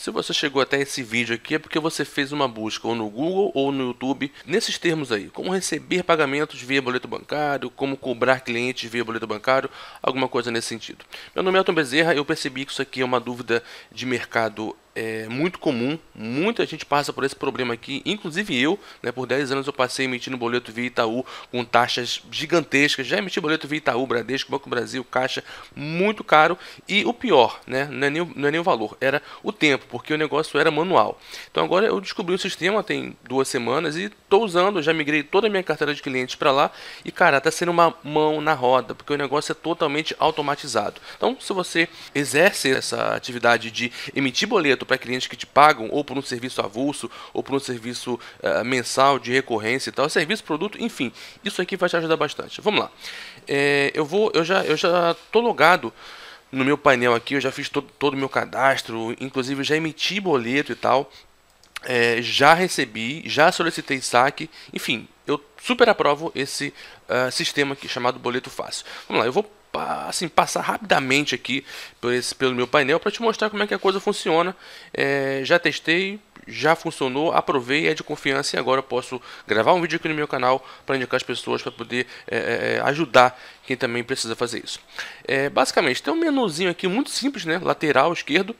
Se você chegou até esse vídeo aqui é porque você fez uma busca ou no Google ou no YouTube nesses termos aí, como receber pagamentos via boleto bancário, como cobrar clientes via boleto bancário, alguma coisa nesse sentido. Meu nome é Elton Bezerra, eu percebi que isso aqui é uma dúvida de mercado é muito comum, muita gente passa por esse problema aqui, inclusive eu, né, por 10 anos eu passei emitindo boleto via Itaú com taxas gigantescas, já emiti boleto via Itaú, Bradesco, Banco Brasil, Caixa, muito caro e o pior, né, não, é nem, não é nem o valor, era o tempo, porque o negócio era manual. Então agora eu descobri o sistema tem duas semanas e estou usando, já migrei toda a minha carteira de clientes para lá e cara, está sendo uma mão na roda, porque o negócio é totalmente automatizado. Então se você exerce essa atividade de emitir boleto atendimento para clientes que te pagam ou por um serviço avulso ou por um serviço uh, mensal de recorrência e tal, serviço, produto, enfim, isso aqui vai te ajudar bastante. Vamos lá, é, eu vou, eu já, eu já tô logado no meu painel aqui, eu já fiz todo, todo o meu cadastro, inclusive já emiti boleto e tal, é, já recebi, já solicitei saque, enfim, eu super aprovo esse uh, sistema aqui chamado boleto fácil. Vamos lá, eu vou assim, passar rapidamente aqui por esse, pelo meu painel para te mostrar como é que a coisa funciona. É, já testei, já funcionou, aprovei, é de confiança e agora posso gravar um vídeo aqui no meu canal para indicar as pessoas para poder é, é, é, ajudar quem também precisa fazer isso. É, basicamente, tem um menuzinho aqui muito simples, né, lateral esquerdo,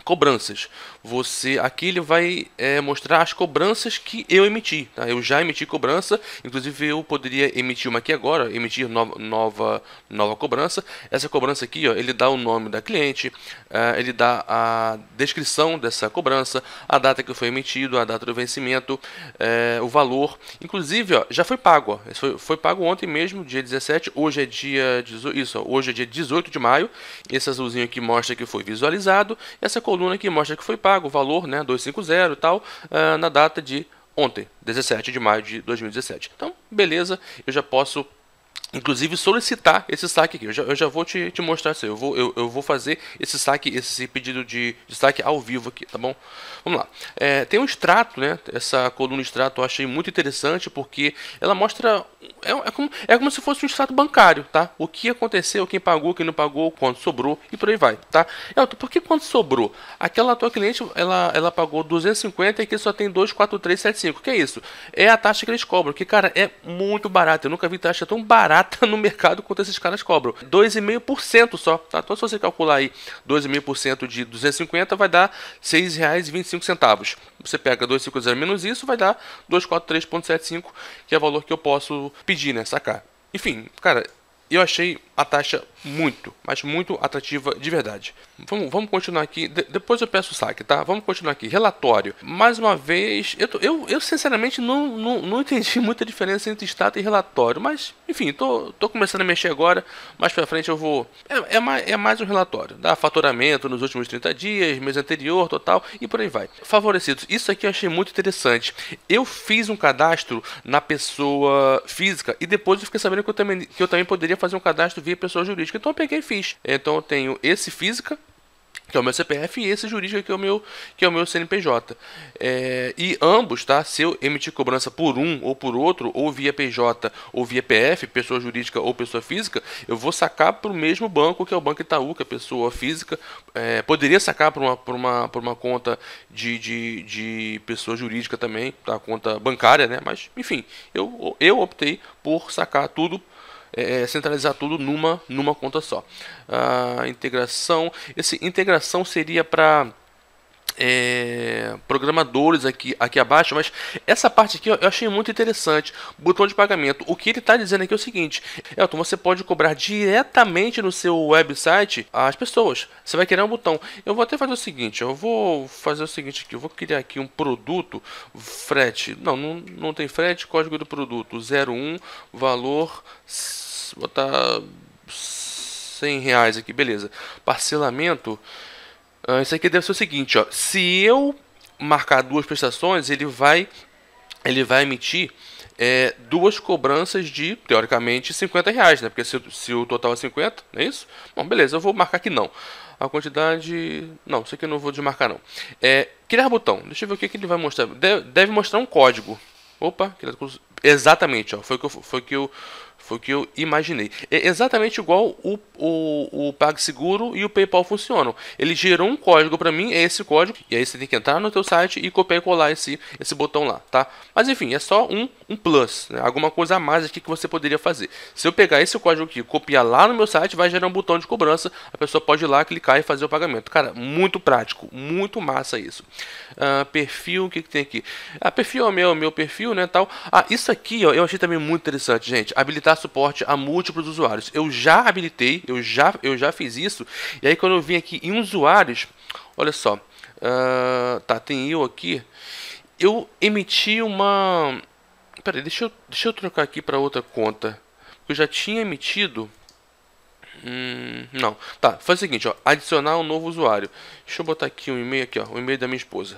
cobranças. Você aqui ele vai é, mostrar as cobranças que eu emiti. Tá? Eu já emiti cobrança, inclusive eu poderia emitir uma aqui agora, emitir nova nova, nova cobrança. Essa cobrança aqui, ó, ele dá o nome da cliente, uh, ele dá a descrição dessa cobrança, a data que foi emitido, a data do vencimento, uh, o valor. Inclusive, ó, já foi pago. Ó, foi, foi pago ontem mesmo, dia 17. Hoje é dia 18, isso, ó, hoje é dia 18 de maio. Esse azulzinho aqui mostra que foi visualizado. Essa coluna que mostra que foi pago o valor, né, 250 e tal, ah, na data de ontem, 17 de maio de 2017. Então, beleza, eu já posso inclusive solicitar esse saque aqui. Eu já, eu já vou te, te, mostrar isso aí. Eu vou, eu, eu, vou fazer esse saque, esse pedido de, de saque ao vivo aqui, tá bom? Vamos lá. É, tem um extrato, né? Essa coluna extrato eu achei muito interessante porque ela mostra é, é, como, é como se fosse um extrato bancário, tá? O que aconteceu, quem pagou, quem não pagou, quanto sobrou e por aí vai, tá? Elton, por que quanto sobrou? Aquela tua cliente, ela, ela pagou 250 e aqui só tem 24375. Que é isso? É a taxa que eles cobram, que, cara, é muito barata. Eu nunca vi taxa tão barata no mercado quanto esses caras cobram. 2,5% só, tá? Então, se você calcular aí 2,5% de 250, vai dar R$6,25. Você pega 250 menos isso, vai dar 243,75, que é o valor que eu posso pedir, né? Sacar. Enfim, cara, eu achei a taxa muito, mas muito atrativa de verdade. Vamos, vamos continuar aqui. De, depois eu peço o saque, tá? Vamos continuar aqui. Relatório. Mais uma vez, eu, eu, eu sinceramente não, não, não entendi muita diferença entre estado e relatório, mas enfim, tô, tô começando a mexer agora. Mais pra frente eu vou. É, é, mais, é mais um relatório, tá? Faturamento nos últimos 30 dias, mês anterior, total e por aí vai. Favorecidos. Isso aqui eu achei muito interessante. Eu fiz um cadastro na pessoa física e depois eu fiquei sabendo que eu também, que eu também poderia fazer um cadastro via pessoa jurídica jurídica. Então eu peguei e fiz. Então eu tenho esse física, que é o meu CPF, e esse jurídico que é o meu, que é o meu CNPJ. É, e ambos, tá? Se eu emitir cobrança por um ou por outro, ou via PJ ou via PF, pessoa jurídica ou pessoa física, eu vou sacar para o mesmo banco, que é o Banco Itaú, que é pessoa física. É, poderia sacar para uma, uma, uma conta de, de, de pessoa jurídica também, tá? conta bancária, né? Mas, enfim, eu, eu optei por sacar tudo é, é, centralizar tudo numa, numa conta só. A integração, esse integração seria para é, programadores aqui, aqui abaixo, mas essa parte aqui ó, eu achei muito interessante. Botão de pagamento. O que ele está dizendo aqui é o seguinte: Elton, você pode cobrar diretamente no seu website as pessoas. Você vai criar um botão. Eu vou até fazer o seguinte: eu vou fazer o seguinte aqui. Eu vou criar aqui um produto frete. Não, não, não tem frete. Código do produto 01, valor. Botar 100 reais aqui, beleza. Parcelamento. Uh, isso aqui deve ser o seguinte, ó. Se eu marcar duas prestações, ele vai, ele vai emitir é, duas cobranças de, teoricamente, 50 reais, né? Porque se, se o total é 50, não é isso? Bom, beleza, eu vou marcar que não. A quantidade... Não, isso aqui eu não vou desmarcar, não. É, criar botão. Deixa eu ver o que, que ele vai mostrar. Deve, deve mostrar um código. Opa, exatamente, ó. Foi o que eu, foi que eu foi o que eu imaginei. É exatamente igual o, o, o PagSeguro e o PayPal funcionam. Ele gerou um código para mim, é esse código, e aí você tem que entrar no teu site e copiar e colar esse, esse botão lá, tá? Mas enfim, é só um, um plus, né? alguma coisa a mais aqui que você poderia fazer. Se eu pegar esse código aqui e copiar lá no meu site, vai gerar um botão de cobrança, a pessoa pode ir lá, clicar e fazer o pagamento. Cara, muito prático, muito massa isso. Uh, perfil, o que, que tem aqui? Ah, perfil é o meu, meu perfil, né, tal. Ah, isso aqui ó, eu achei também muito interessante, gente. Habilitar dar suporte a múltiplos usuários. Eu já habilitei, eu já, eu já fiz isso. E aí quando eu vim aqui em usuários, olha só, uh, tá, tem eu aqui. Eu emiti uma... Peraí, deixa eu, deixa eu trocar aqui para outra conta. Eu já tinha emitido... Hum, não. Tá, faz o seguinte, ó, adicionar um novo usuário. Deixa eu botar aqui um e-mail aqui, ó, o um e-mail da minha esposa.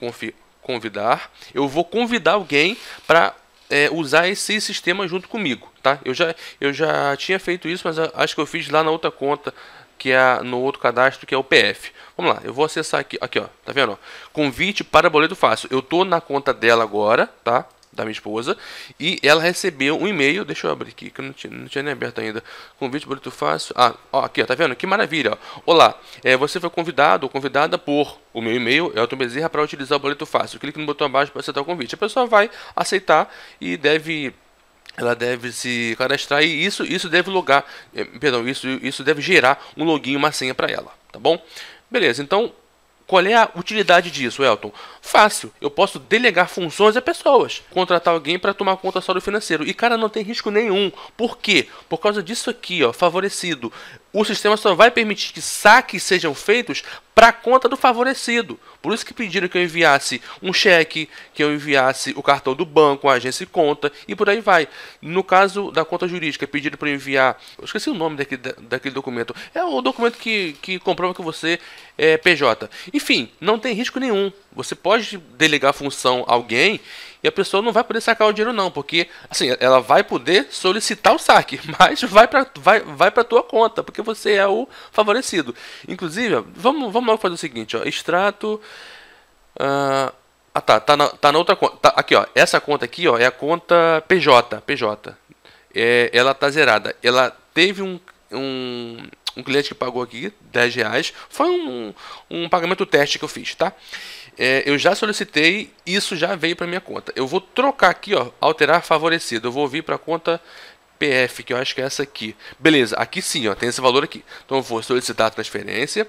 Confio. convidar. Eu vou convidar alguém para é, usar esse sistema junto comigo, tá? Eu já, eu já tinha feito isso, mas acho que eu fiz lá na outra conta, que é no outro cadastro, que é o PF. Vamos lá, eu vou acessar aqui, aqui ó, tá vendo? Ó, convite para boleto fácil. Eu tô na conta dela agora, tá? da minha esposa, e ela recebeu um e-mail, deixa eu abrir aqui, que eu não tinha, não tinha nem aberto ainda, convite bonito fácil, ah, ó, aqui, ó, tá vendo? Que maravilha, ó. olá, é, você foi convidado ou convidada por o meu e-mail, Elton Bezerra, para utilizar o boleto fácil, clique no botão abaixo para aceitar o convite, a pessoa vai aceitar e deve ela deve se cadastrar e isso isso deve logar, é, perdão, isso isso deve gerar um login, uma senha para ela, tá bom? Beleza, então qual é a utilidade disso, Elton? Fácil, eu posso delegar funções a pessoas, contratar alguém para tomar conta só do financeiro. E cara, não tem risco nenhum. Por quê? Por causa disso aqui, ó, favorecido o sistema só vai permitir que saques sejam feitos para a conta do favorecido. Por isso que pediram que eu enviasse um cheque, que eu enviasse o cartão do banco, a agência e conta e por aí vai. No caso da conta jurídica, pediram para enviar. Eu esqueci o nome daquele, daquele documento. É o documento que, que comprova que você é PJ. Enfim, não tem risco nenhum. Você pode delegar função a alguém e a pessoa não vai poder sacar o dinheiro não, porque assim, ela vai poder solicitar o saque, mas vai para vai, vai para tua conta, porque você é o favorecido. Inclusive, vamos, vamos logo fazer o seguinte, ó, extrato... Uh, ah tá, tá na, tá na outra conta. Tá, aqui ó, essa conta aqui ó, é a conta PJ, PJ. É, ela tá zerada. Ela teve um, um, um cliente que pagou aqui 10 reais. Foi um, um pagamento teste que eu fiz, tá? É, eu já solicitei, isso já veio para minha conta. Eu vou trocar aqui, ó, alterar favorecido. Eu vou vir para a conta PF, que eu acho que é essa aqui. Beleza, aqui sim, ó, tem esse valor aqui. Então eu vou solicitar a transferência.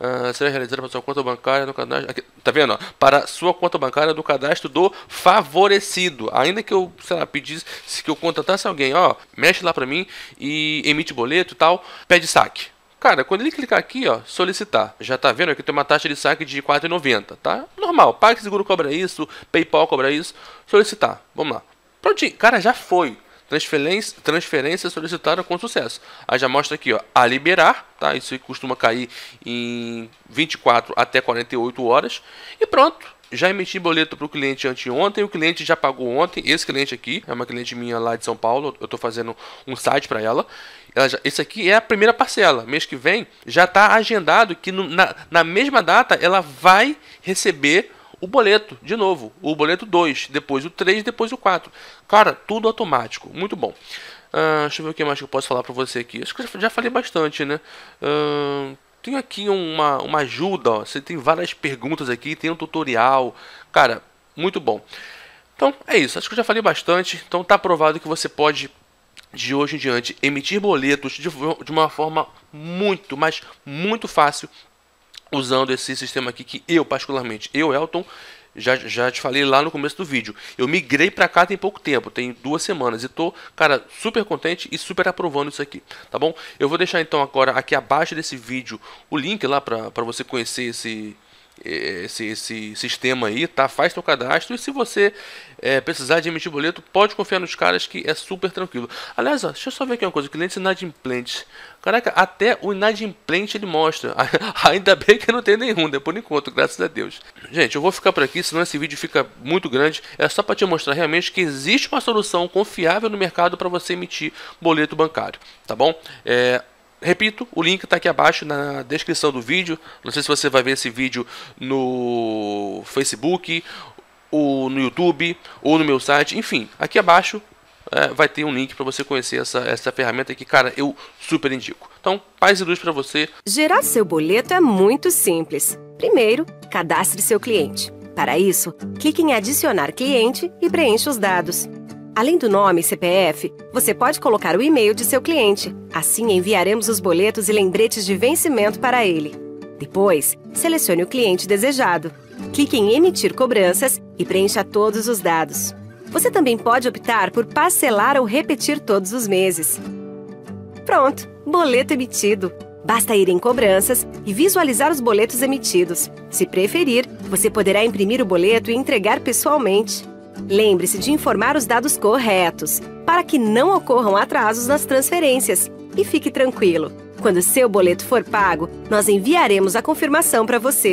Uh, será realizada para sua conta bancária no cadastro. Aqui, tá vendo? Ó, para sua conta bancária do cadastro do favorecido. Ainda que eu, sei lá, pedisse que eu contratasse alguém, ó, mexe lá para mim e emite boleto e tal, pede saque. Cara, quando ele clicar aqui, ó, solicitar, já tá vendo aqui tem uma taxa de saque de 4,90, tá? Normal, PagSeguro cobra isso, PayPal cobra isso, solicitar, vamos lá. Prontinho, cara, já foi. Transferência, transferência solicitada com sucesso. Aí já mostra aqui, ó, a liberar, tá? Isso costuma cair em 24 até 48 horas. E pronto, já emiti boleto para o cliente anteontem, o cliente já pagou ontem. Esse cliente aqui é uma cliente minha lá de São Paulo, eu estou fazendo um site para ela. ela já, esse aqui é a primeira parcela. Mês que vem já está agendado que no, na, na mesma data ela vai receber o boleto, de novo, o boleto 2, depois o 3, depois o 4. Cara, tudo automático, muito bom. Uh, deixa eu ver o que mais que eu posso falar para você aqui. Acho que já falei bastante, né? Uh, tenho aqui uma, uma ajuda, ó. você tem várias perguntas aqui, tem um tutorial. Cara, muito bom. Então é isso, acho que eu já falei bastante. Então tá provado que você pode, de hoje em diante, emitir boletos de, de uma forma muito, mas muito fácil usando esse sistema aqui que eu, particularmente, eu, Elton, já, já te falei lá no começo do vídeo. Eu migrei para cá tem pouco tempo, tem duas semanas. E tô, cara, super contente e super aprovando isso aqui, tá bom? Eu vou deixar então agora aqui abaixo desse vídeo o link lá para você conhecer esse esse, esse sistema aí, tá? Faz seu cadastro e se você é, precisar de emitir boleto, pode confiar nos caras que é super tranquilo. Aliás, ó, deixa eu só ver aqui uma coisa, cliente inadimplente. Caraca, até o inadimplente ele mostra. Ainda bem que não tem nenhum, né? Por enquanto, graças a Deus. Gente, eu vou ficar por aqui, senão esse vídeo fica muito grande. É só para te mostrar realmente que existe uma solução confiável no mercado para você emitir boleto bancário, tá bom? É, Repito, o link está aqui abaixo na descrição do vídeo. Não sei se você vai ver esse vídeo no Facebook, ou no YouTube, ou no meu site. Enfim, aqui abaixo é, vai ter um link para você conhecer essa, essa ferramenta que, cara, eu super indico. Então, paz e luz para você. Gerar seu boleto é muito simples. Primeiro, cadastre seu cliente. Para isso, clique em adicionar cliente e preencha os dados. Além do nome e CPF, você pode colocar o e-mail de seu cliente. Assim enviaremos os boletos e lembretes de vencimento para ele. Depois, selecione o cliente desejado. Clique em Emitir cobranças e preencha todos os dados. Você também pode optar por parcelar ou repetir todos os meses. Pronto, boleto emitido. Basta ir em cobranças e visualizar os boletos emitidos. Se preferir, você poderá imprimir o boleto e entregar pessoalmente. Lembre-se de informar os dados corretos, para que não ocorram atrasos nas transferências. E fique tranquilo, quando seu boleto for pago, nós enviaremos a confirmação para você.